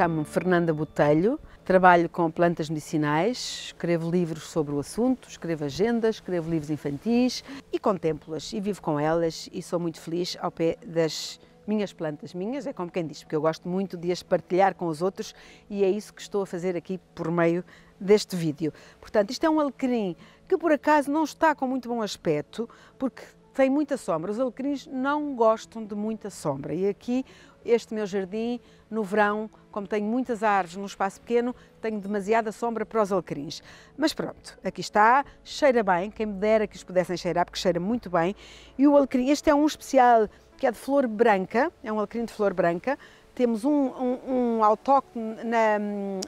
chamo-me Fernanda Botelho, trabalho com plantas medicinais, escrevo livros sobre o assunto, escrevo agendas, escrevo livros infantis e contemplo-as e vivo com elas e sou muito feliz ao pé das minhas plantas, minhas, é como quem diz, porque eu gosto muito de as partilhar com os outros e é isso que estou a fazer aqui por meio deste vídeo. Portanto, isto é um alecrim que por acaso não está com muito bom aspecto, porque tem muita sombra. Os alecrins não gostam de muita sombra e aqui este meu jardim no verão, como tenho muitas árvores num espaço pequeno, tenho demasiada sombra para os alecrins. Mas pronto, aqui está, cheira bem, quem me dera que os pudessem cheirar, porque cheira muito bem. E o alecrim, este é um especial que é de flor branca, é um alecrim de flor branca, temos um, um, um autóctone na,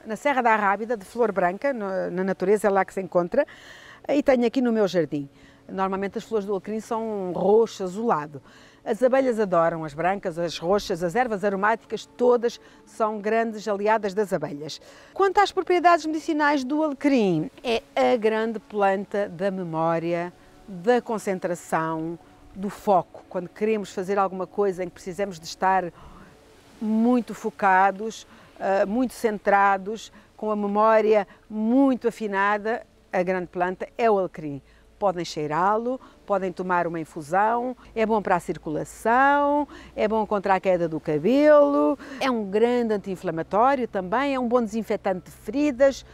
na, Serra da Rábida, de flor branca, na natureza é lá que se encontra, e tenho aqui no meu jardim. Normalmente as flores do alecrim são roxo, azulado. As abelhas adoram, as brancas, as roxas, as ervas aromáticas, todas são grandes aliadas das abelhas. Quanto às propriedades medicinais do alecrim, é a grande planta da memória, da concentração, do foco. Quando queremos fazer alguma coisa em que precisamos de estar muito focados, eh, muito centrados, com a memória muito afinada, a grande planta é o alecrim podem cheirá-lo, podem tomar uma infusão, é bom para a circulação, é bom contra a queda do cabelo, é um grande anti-inflamatório também, é um bom desinfetante de feridas.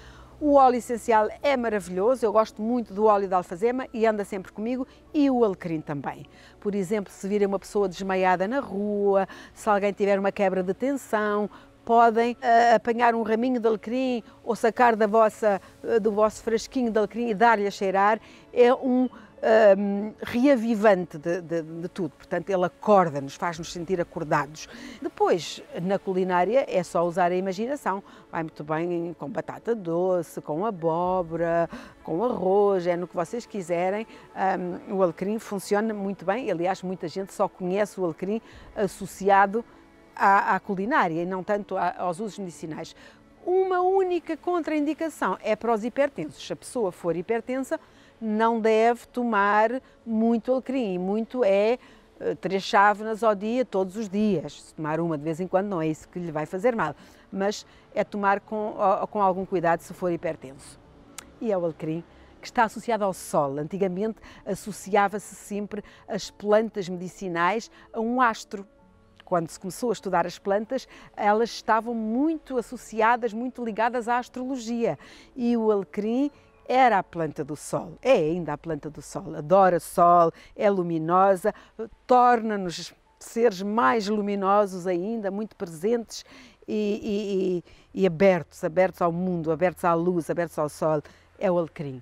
O óleo essencial é maravilhoso, eu gosto muito do óleo de alfazema e anda sempre comigo e o alecrim também. Por exemplo, se virem uma pessoa desmaiada na rua, se alguém tiver uma quebra de tensão, podem uh, apanhar um raminho de alecrim ou sacar da vossa, uh, do vosso frasquinho de alecrim e dar-lhe a cheirar, é um um, ehm, reavivante de, de, de, tudo. Portanto, ele acorda-nos, faz-nos sentir acordados. Depois, na culinária, é só usar a imaginação. Vai muito bem com batata doce, com abóbora, com arroz, é no que vocês quiserem. Um, ehm, o alecrim funciona muito bem. Aliás, muita gente só conhece o alecrim associado à, à culinária e não tanto aos usos medicinais. Uma única contraindicação é para os hipertensos. Se a pessoa for hipertensa, não deve tomar muito alecrim. Muito é eh, três chávenas ao dia, todos os dias. Se tomar uma de vez em quando não é isso que lhe vai fazer mal, mas é tomar com, com algum cuidado se for hipertenso. E é o alecrim que está associado ao sol. Antigamente associava-se sempre as plantas medicinais a um astro. Quando se começou a estudar as plantas, elas estavam muito associadas, muito ligadas à astrologia. E o alecrim era a planta do sol, é ainda a planta do sol, adora sol, é luminosa, torna-nos seres mais luminosos ainda, muito presentes e, e, e, abertos, abertos ao mundo, abertos à luz, abertos ao sol, é o alecrim.